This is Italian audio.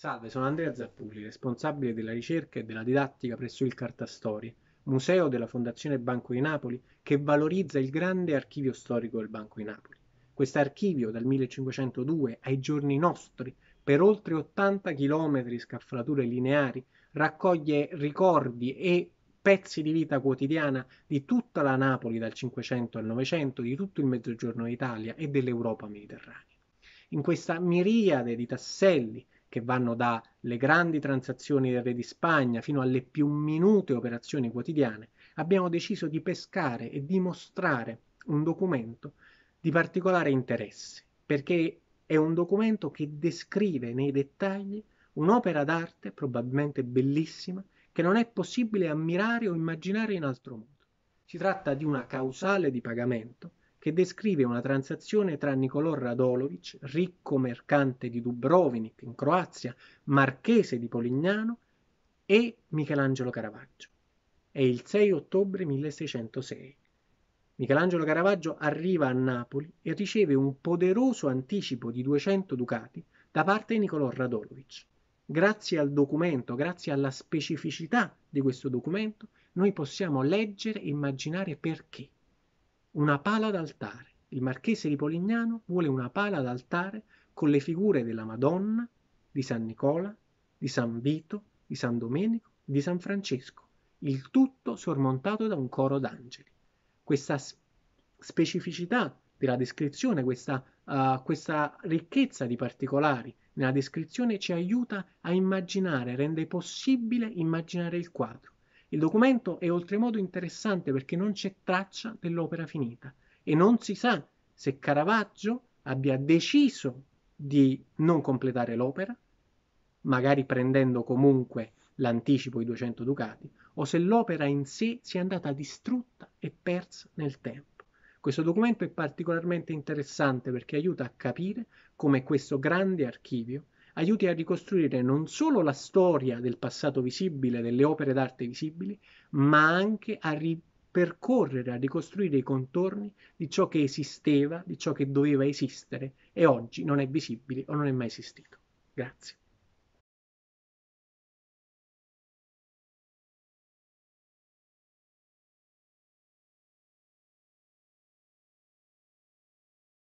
Salve, sono Andrea Zappulli, responsabile della ricerca e della didattica presso il Cartastori, museo della Fondazione Banco di Napoli che valorizza il grande archivio storico del Banco di Napoli. Quest'archivio dal 1502 ai giorni nostri, per oltre 80 chilometri scaffalature lineari, raccoglie ricordi e pezzi di vita quotidiana di tutta la Napoli dal 500 al 900, di tutto il Mezzogiorno d'Italia e dell'Europa mediterranea. In questa miriade di tasselli che vanno dalle grandi transazioni del Re di Spagna fino alle più minute operazioni quotidiane, abbiamo deciso di pescare e di mostrare un documento di particolare interesse, perché è un documento che descrive nei dettagli un'opera d'arte probabilmente bellissima che non è possibile ammirare o immaginare in altro modo. Si tratta di una causale di pagamento che descrive una transazione tra Nicolò Radolovic, ricco mercante di Dubrovnik in Croazia, marchese di Polignano, e Michelangelo Caravaggio. È il 6 ottobre 1606. Michelangelo Caravaggio arriva a Napoli e riceve un poderoso anticipo di 200 ducati da parte di Nicolò Radolovic. Grazie al documento, grazie alla specificità di questo documento, noi possiamo leggere e immaginare perché una pala d'altare. Il marchese di Polignano vuole una pala d'altare con le figure della Madonna, di San Nicola, di San Vito, di San Domenico, di San Francesco, il tutto sormontato da un coro d'angeli. Questa specificità della descrizione, questa, uh, questa ricchezza di particolari nella descrizione ci aiuta a immaginare, rende possibile immaginare il quadro. Il documento è oltremodo interessante perché non c'è traccia dell'opera finita e non si sa se Caravaggio abbia deciso di non completare l'opera, magari prendendo comunque l'anticipo i 200 ducati, o se l'opera in sé sia andata distrutta e persa nel tempo. Questo documento è particolarmente interessante perché aiuta a capire come questo grande archivio aiuti a ricostruire non solo la storia del passato visibile, delle opere d'arte visibili, ma anche a ripercorrere, a ricostruire i contorni di ciò che esisteva, di ciò che doveva esistere e oggi non è visibile o non è mai esistito. Grazie.